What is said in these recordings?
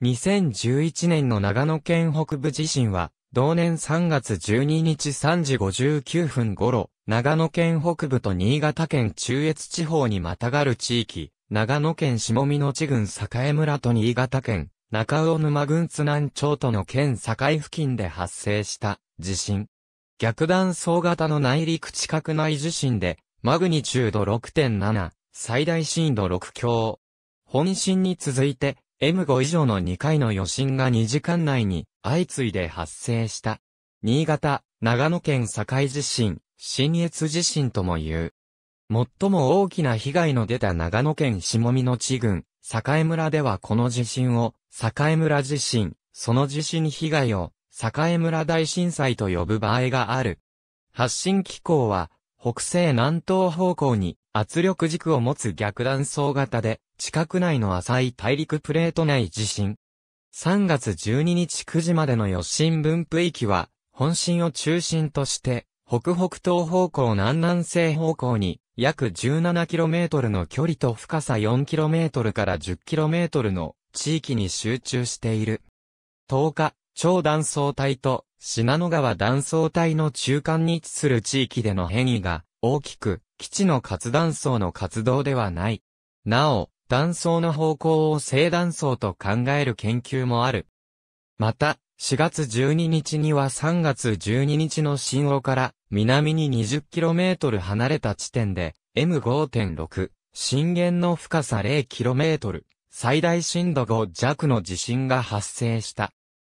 2011年の長野県北部地震は、同年3月12日3時59分頃、長野県北部と新潟県中越地方にまたがる地域、長野県下見野地郡栄村と新潟県、中尾沼郡津南町との県境付近で発生した地震。逆断層型の内陸地殻内地震で、マグニチュード6.7、最大震度6強。本震に続いて、M5 以上の2回の余震が2時間内に相次いで発生した。新潟、長野県境地震、新越地震とも言う。最も大きな被害の出た長野県下見の地群、栄村ではこの地震を、栄村地震、その地震被害を、栄村大震災と呼ぶ場合がある。発震機構は、北西南東方向に圧力軸を持つ逆断層型で、地殻内の浅い大陸プレート内地震。3月12日9時までの余震分布域は、本震を中心として、北北東方向南南西方向に、約 17km の距離と深さ 4km から 10km の地域に集中している。10日、超断層帯と信濃川断層帯の中間に位置する地域での変異が大きく、基地の活断層の活動ではない。なお、断層の方向を正断層と考える研究もある。また、4月12日には3月12日の新尾から南に 20km 離れた地点で M5.6 震源の深さ 0km 最大震度5弱の地震が発生した。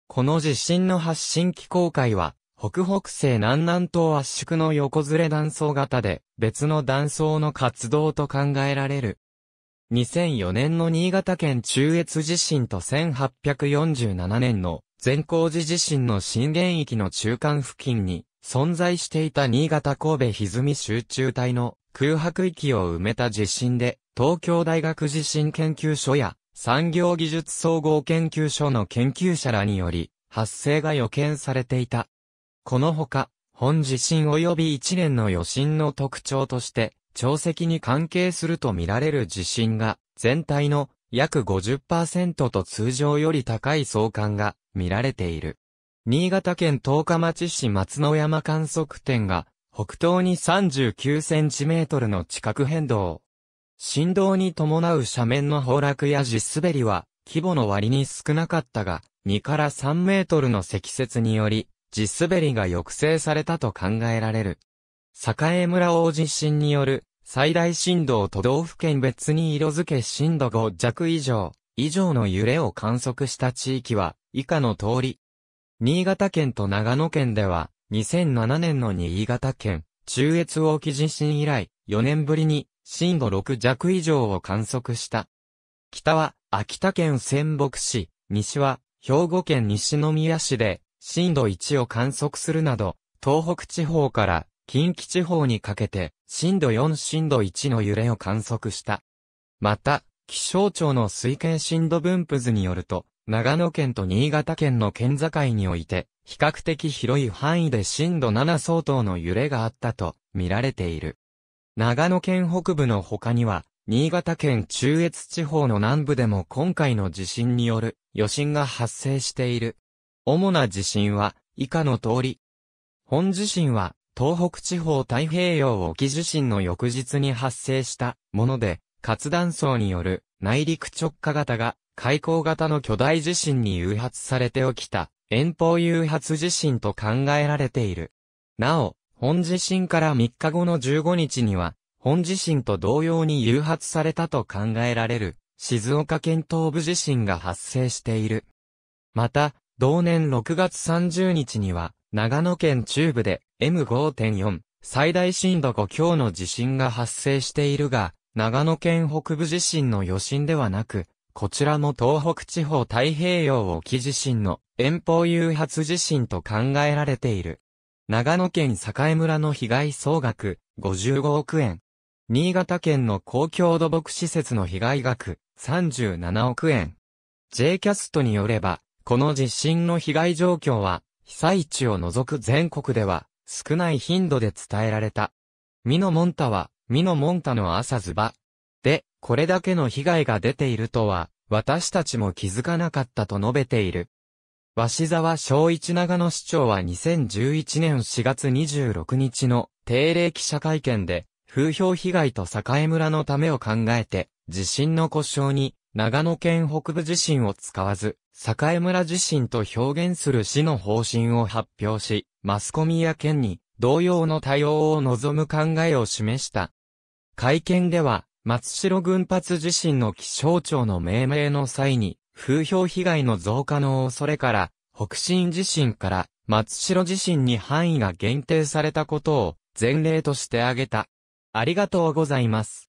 この地震の発震機構界は北北西南南東圧縮の横ずれ断層型で別の断層の活動と考えられる。2004年の新潟県中越地震と1847年の善光寺地震の震源域の中間付近に存在していた新潟神戸歪集中帯の空白域を埋めた地震で東京大学地震研究所や産業技術総合研究所の研究者らにより発生が予見されていた。このほか、本地震及び一連の余震の特徴として、潮汐に関係すると見られる地震が、全体の約50%と通常より高い相関が見られている。新潟県十日町市松野山観測点が、北東に39センチメートルの地殻変動。振動に伴う斜面の崩落や地滑りは、規模の割に少なかったが、2から3メートルの積雪により、地滑りが抑制されたと考えられる。栄村大地震による最大震度を都道府県別に色付け震度5弱以上、以上の揺れを観測した地域は以下の通り。新潟県と長野県では2007年の新潟県中越沖地震以来4年ぶりに震度6弱以上を観測した。北は秋田県仙北市、西は兵庫県西宮市で震度1を観測するなど、東北地方から近畿地方にかけて震度4震度1の揺れを観測した。また、気象庁の推計震度分布図によると、長野県と新潟県の県境において、比較的広い範囲で震度7相当の揺れがあったと見られている。長野県北部の他には、新潟県中越地方の南部でも今回の地震による余震が発生している。主な地震は以下の通り。本地震は東北地方太平洋沖地震の翌日に発生したもので、活断層による内陸直下型が海溝型の巨大地震に誘発されて起きた遠方誘発地震と考えられている。なお、本地震から3日後の15日には、本地震と同様に誘発されたと考えられる静岡県東部地震が発生している。また、同年6月30日には、長野県中部で M5.4 最大震度5強の地震が発生しているが、長野県北部地震の余震ではなく、こちらも東北地方太平洋沖地震の遠方誘発地震と考えられている。長野県栄村の被害総額55億円。新潟県の公共土木施設の被害額37億円。J キャストによれば、この地震の被害状況は被災地を除く全国では、少ない頻度で伝えられた。ミノモンタは、ミノモンタの朝ズバ。で、これだけの被害が出ているとは、私たちも気づかなかったと述べている。ざ沢小一長野市長は2011年4月26日の定例記者会見で、風評被害と栄村のためを考えて、地震の故障に長野県北部地震を使わず、栄村地震と表現する市の方針を発表し、マスコミや県に同様の対応を望む考えを示した。会見では、松代群発地震の気象庁の命名の際に、風評被害の増加の恐れから、北進地震から松代地震に範囲が限定されたことを前例として挙げた。ありがとうございます。